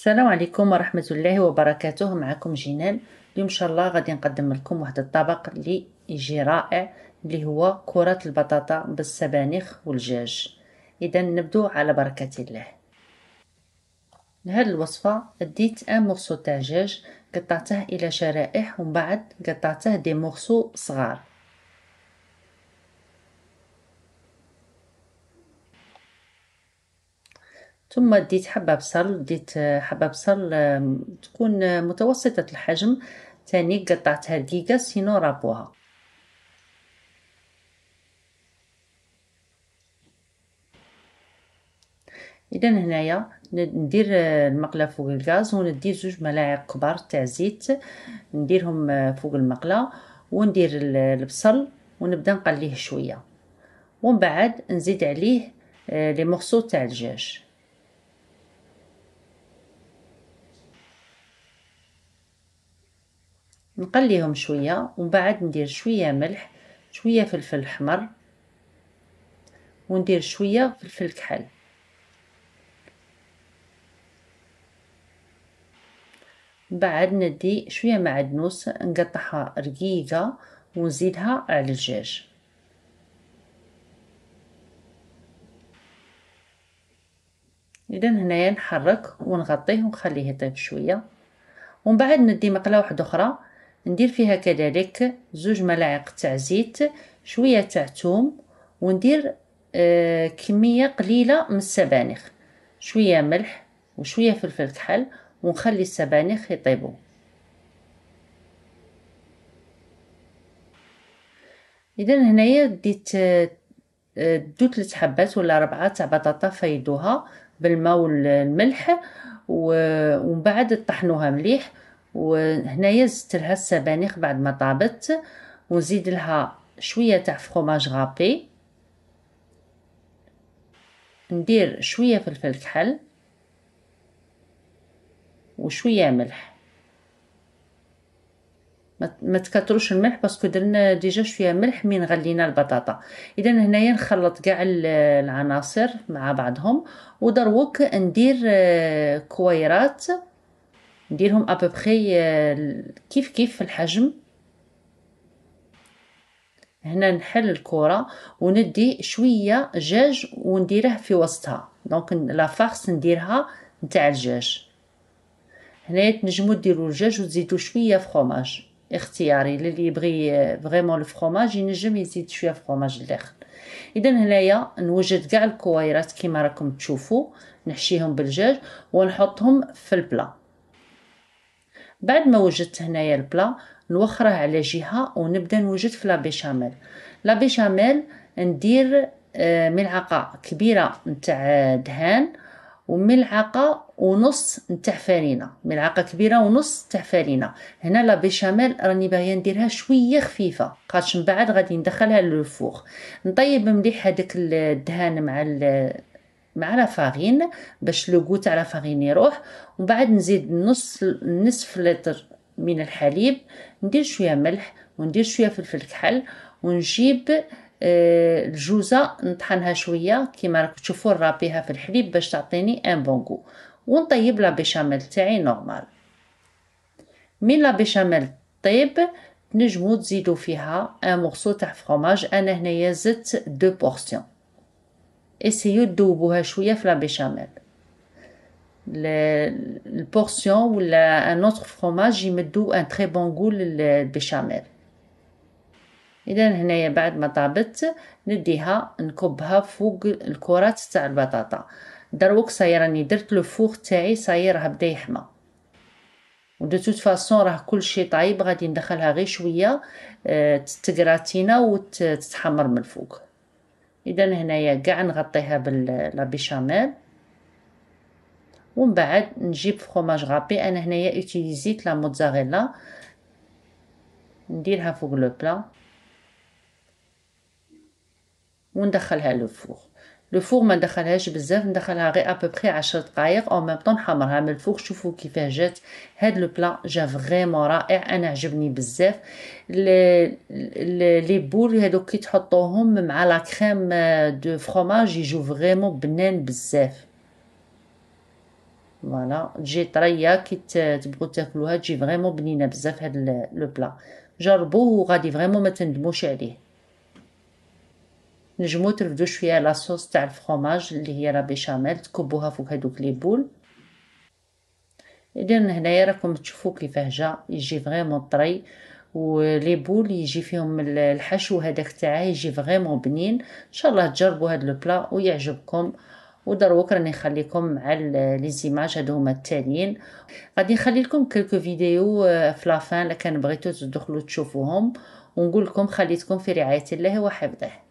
السلام عليكم ورحمة الله وبركاته معكم جنان اليوم إن شاء الله غادي نقدم لكم واحد الطبق اللي يجي رائع اللي هو كرة البطاطا بالسبانخ والجاج إذا نبدو على بركة الله لهذه الوصفة ديت ان مغصو تاع الجاج قطعته إلى شرائح ومن بعد قطعته دي مغصو صغار ثم ديت حبة بصل ديت حبة بصل تكون متوسطة الحجم تاني قطعتها دقيقة سينو رابوها اذا هنايا ندير آه، المقله فوق الغاز وندير زوج ملاعق كبار تاع زيت نديرهم آه، فوق المقله وندير البصل ونبدا نقليه شويه ومن بعد نزيد عليه آه، لي مورسو تاع الدجاج نقليهم شوية وبعد ندير شوية ملح شوية فلفل حمر وندير شوية فلفل كحل بعد ندي شويه معدنوس نقطعها رقيقه ونزيدها على الدجاج اذا هنايا نحرك ونغطيه ونخليه يطيب شويه ومن بعد ندي مقله واحده اخرى ندير فيها كذلك زوج ملاعق تاع زيت شويه تاع ثوم وندير آه كميه قليله من السبانخ شويه ملح وشويه فلفل كحل ونخلي السبانخ يطيبوا اذا هنايا ديت آه، دو ثلاث حبات ولا ربعه تاع بطاطا فايدوها بالماء والملح ومن بعد طحنوها مليح وهنايا زدت لها السبانخ بعد ما طابت ونزيد لها شويه تاع فرماج غابي ندير شويه فلفل كحل وشويه ملح ما تكتروش الملح باسكو درنا ديجا شويه ملح من غلينا البطاطا اذا هنايا نخلط كاع العناصر مع بعضهم ودروك ندير آه، كويرات نديرهم ابوبخي آه، كيف كيف في الحجم هنا نحل الكره وندي شويه دجاج ونديره في وسطها دونك لا فارس نديرها نتاع الدجاج هنايا تنجمو ديرو الدجاج وتزيدوا شويه فخوماج اختياري للي يبغي فريمون آه، فرماج ينجم يزيد شويه فخوماج لداخل اذا هنايا نوجد كاع الكويرات كيما راكم تشوفوا نحشيهم بالدجاج ونحطهم في البلا بعد ما وجدت هنايا البلا نوخره على جهه ونبدا نوجد في لا بيشاميل لا بيشاميل ندير آه، ملعقه كبيره نتاع آه، دهان وملعقه ونص نتاع فرينه ملعقه كبيره ونص نتاع فرينه هنا لا بيشاميل راني باغيه نديرها شويه خفيفه خاطش من بعد غادي ندخلها للفوغ نطيب مليح هذاك الدهان مع مع لا فارين باش لو تاع لا فارين يروح ومن بعد نزيد نص نصف لتر من الحليب ندير شويه ملح وندير شويه فلفل كحل ونجيب آه، الجوزه نطحنها شويه كيما راكم تشوفوا نرابيها في الحليب باش تعطيني ان بون كو ونطيب لا بيشاميل تاعي نورمال من لا بيشاميل طيب تنجمو تزيدو فيها ان مورسو تاع فرماج انا هنايا زدت دو بورسيون essayez تذوبوها شويه في لا بيشاميل البورسيون ولا ان اوتر فروماج يمدو ان تري بون غو للبيشاميل اذا هنايا بعد ما طابت نديها نكبها فوق الكرات تاع البطاطا دروك صاير راني درت لو فور تاعي صاير راه بدا يحمى دو توت فاسون راه كلشي طايب غادي ندخلها غير شويه آه، تتكراتينا وتتحمر من الفوق اذا هنايا كاع نغطيها بالبيشاميل ومن بعد نجيب فخوماج غابي انا هنايا اوتيليزيت لا موتزاريلا نديرها فوق لو بلا وندخلها لو لو فور ما ندخلهاش بزاف ندخلها غير بوبري 10 دقائق او ميم طون نحمرها من الفوق شوفوا كيفاه جات هاد لو بلا جا فريمون رائع انا عجبني بزاف لي بول هادوك كي تحطوهم مع لا كريم دو فروماج يجو فريمون بنان بزاف فوالا تجي طريه كي تبغوا تاكلوها تجي فريمون بنينه بزاف هاد لو بلا جربوه وغادي فريمون ما تندموش عليه نجمو ترفدو شويه لاصوص تاع الفخوماج اللي هي لا بيشاميل تكبوها فوق هذوك لي بول اذا هنايا راكم تشوفوا كيفاه جا يجي فريمون طري ولي بول يجي فيهم الحشو هذاك تاعه يجي فريمون بنين ان شاء الله تجربوا هذا يعجبكم ويعجبكم ودروك راني نخليكم مع لي زيماج هادو هما التانيين غادي نخلي لكم كلكو فيديو آه، في لافان لكان بغيتو تدخلوا تشوفوهم ونقول لكم خليتكم في رعايه الله وحفظه